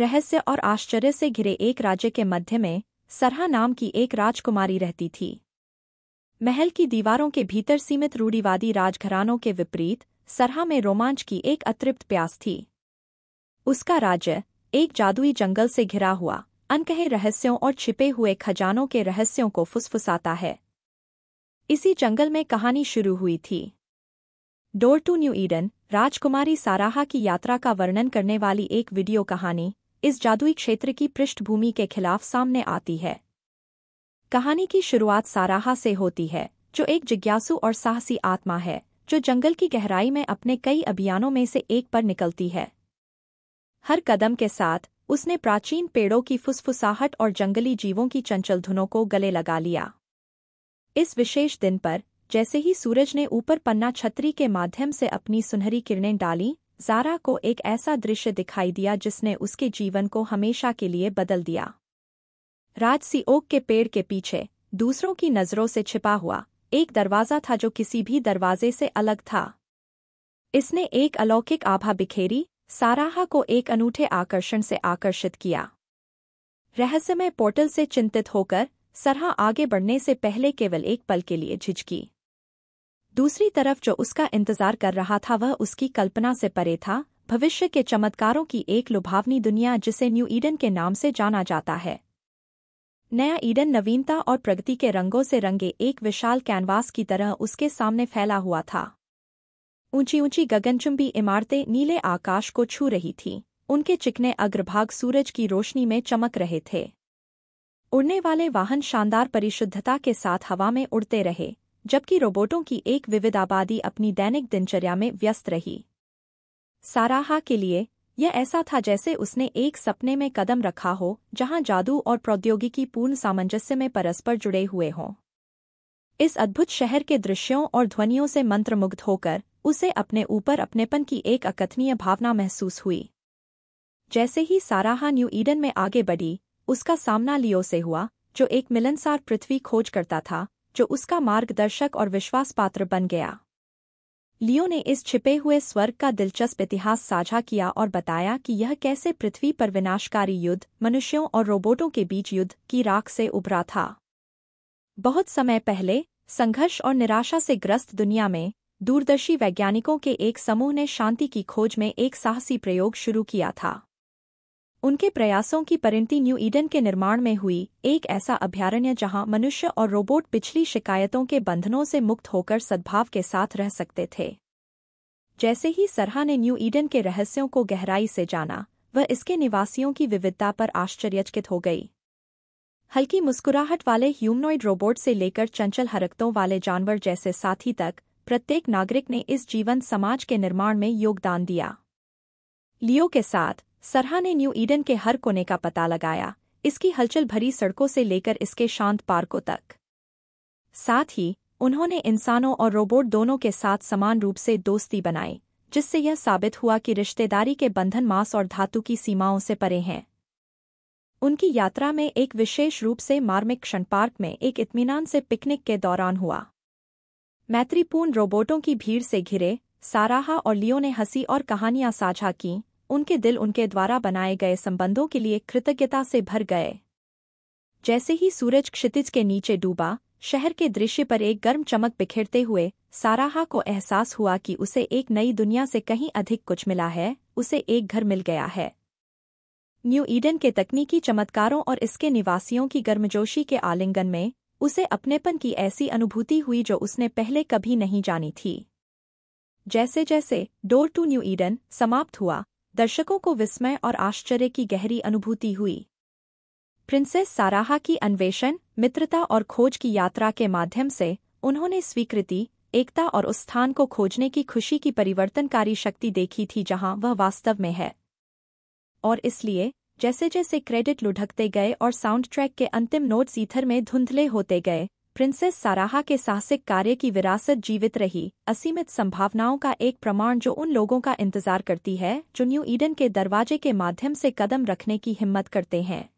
रहस्य और आश्चर्य से घिरे एक राज्य के मध्य में सरहा नाम की एक राजकुमारी रहती थी महल की दीवारों के भीतर सीमित रूढ़ीवादी राजघरानों के विपरीत सरहा में रोमांच की एक अतृप्त प्यास थी उसका राज्य एक जादुई जंगल से घिरा हुआ अनकहे रहस्यों और छिपे हुए खजानों के रहस्यों को फुसफुसाता है इसी जंगल में कहानी शुरू हुई थी डोर टू न्यू ईडन राजकुमारी साराहा की यात्रा का वर्णन करने वाली एक वीडियो कहानी इस जादुई क्षेत्र की पृष्ठभूमि के खिलाफ सामने आती है कहानी की शुरुआत साराहा से होती है जो एक जिज्ञासु और साहसी आत्मा है जो जंगल की गहराई में अपने कई अभियानों में से एक पर निकलती है हर कदम के साथ उसने प्राचीन पेड़ों की फुसफुसाहट और जंगली जीवों की चंचल धुनों को गले लगा लिया इस विशेष दिन पर जैसे ही सूरज ने ऊपर पन्ना छतरी के माध्यम से अपनी सुनहरी किरणें डाली जारा को एक ऐसा दृश्य दिखाई दिया जिसने उसके जीवन को हमेशा के लिए बदल दिया राजसी ओक के पेड़ के पीछे दूसरों की नज़रों से छिपा हुआ एक दरवाज़ा था जो किसी भी दरवाजे से अलग था इसने एक अलौकिक आभा बिखेरी साराहा को एक अनूठे आकर्षण से आकर्षित किया रहस्यमय पोर्टल से चिंतित होकर सरहा आगे बढ़ने से पहले केवल एक पल के लिए झिझकी दूसरी तरफ जो उसका इंतजार कर रहा था वह उसकी कल्पना से परे था भविष्य के चमत्कारों की एक लुभावनी दुनिया जिसे न्यू ईडन के नाम से जाना जाता है नया ईडन नवीनता और प्रगति के रंगों से रंगे एक विशाल कैनवास की तरह उसके सामने फैला हुआ था ऊंची ऊंची गगनचुंबी इमारतें नीले आकाश को छू रही थीं उनके चिकने अग्रभाग सूरज की रोशनी में चमक रहे थे उड़ने वाले वाहन शानदार परिशुद्धता के साथ हवा में उड़ते रहे जबकि रोबोटों की एक विविध आबादी अपनी दैनिक दिनचर्या में व्यस्त रही साराहा के लिए यह ऐसा था जैसे उसने एक सपने में कदम रखा हो जहां जादू और प्रौद्योगिकी पूर्ण सामंजस्य में परस्पर जुड़े हुए हों इस अद्भुत शहर के दृश्यों और ध्वनियों से मंत्रमुग्ध होकर उसे अपने ऊपर अपनेपन की एक अकथनीय भावना महसूस हुई जैसे ही साराहा न्यू ईडन में आगे बढ़ी उसका सामना लियो से हुआ जो एक मिलनसार पृथ्वी खोज करता था जो उसका मार्गदर्शक और विश्वास पात्र बन गया लियो ने इस छिपे हुए स्वर्ग का दिलचस्प इतिहास साझा किया और बताया कि यह कैसे पृथ्वी पर विनाशकारी युद्ध मनुष्यों और रोबोटों के बीच युद्ध की राख से उभरा था बहुत समय पहले संघर्ष और निराशा से ग्रस्त दुनिया में दूरदर्शी वैज्ञानिकों के एक समूह ने शांति की खोज में एक साहसी प्रयोग शुरू किया था उनके प्रयासों की परिणति न्यू ईडन के निर्माण में हुई एक ऐसा अभ्यारण्य जहां मनुष्य और रोबोट पिछली शिकायतों के बंधनों से मुक्त होकर सद्भाव के साथ रह सकते थे जैसे ही सरहा ने न्यू ईडन के रहस्यों को गहराई से जाना वह इसके निवासियों की विविधता पर आश्चर्यचकित हो गई हल्की मुस्कुराहट वाले ह्यूमनॉइड रोबोट से लेकर चंचल हरकतों वाले जानवर जैसे साथी तक प्रत्येक नागरिक ने इस जीवन समाज के निर्माण में योगदान दिया लियो के साथ सरहा ने न्यू ईडन के हर कोने का पता लगाया इसकी हलचल भरी सड़कों से लेकर इसके शांत पार्कों तक साथ ही उन्होंने इंसानों और रोबोट दोनों के साथ समान रूप से दोस्ती बनाई जिससे यह साबित हुआ कि रिश्तेदारी के बंधन मांस और धातु की सीमाओं से परे हैं उनकी यात्रा में एक विशेष रूप से मार्मिक क्षण पार्क में एक इत्मीनान से पिकनिक के दौरान हुआ मैत्रीपूर्ण रोबोटों की भीड़ से घिरे साराहा और लियो ने हंसी और कहानियां साझा कीं उनके दिल उनके द्वारा बनाए गए संबंधों के लिए कृतज्ञता से भर गए जैसे ही सूरज क्षितिज के नीचे डूबा शहर के दृश्य पर एक गर्म चमक बिखेरते हुए साराहा को एहसास हुआ कि उसे एक नई दुनिया से कहीं अधिक कुछ मिला है उसे एक घर मिल गया है न्यू ईडन के तकनीकी चमत्कारों और इसके निवासियों की गर्मजोशी के आलिंगन में उसे अपनेपन की ऐसी अनुभूति हुई जो उसने पहले कभी नहीं जानी थी जैसे जैसे डोर टू न्यू ईडन समाप्त हुआ दर्शकों को विस्मय और आश्चर्य की गहरी अनुभूति हुई प्रिंसेस साराहा की अन्वेषण मित्रता और खोज की यात्रा के माध्यम से उन्होंने स्वीकृति एकता और उस स्थान को खोजने की खुशी की परिवर्तनकारी शक्ति देखी थी जहां वह वास्तव में है और इसलिए जैसे जैसे क्रेडिट लुढ़कते गए और साउंड ट्रैक के अंतिम नोट्स ईथर में धुंधले होते गए प्रिंसेस साराहा के साहसिक कार्य की विरासत जीवित रही असीमित संभावनाओं का एक प्रमाण जो उन लोगों का इंतजार करती है जो न्यू ईडन के दरवाजे के माध्यम से कदम रखने की हिम्मत करते हैं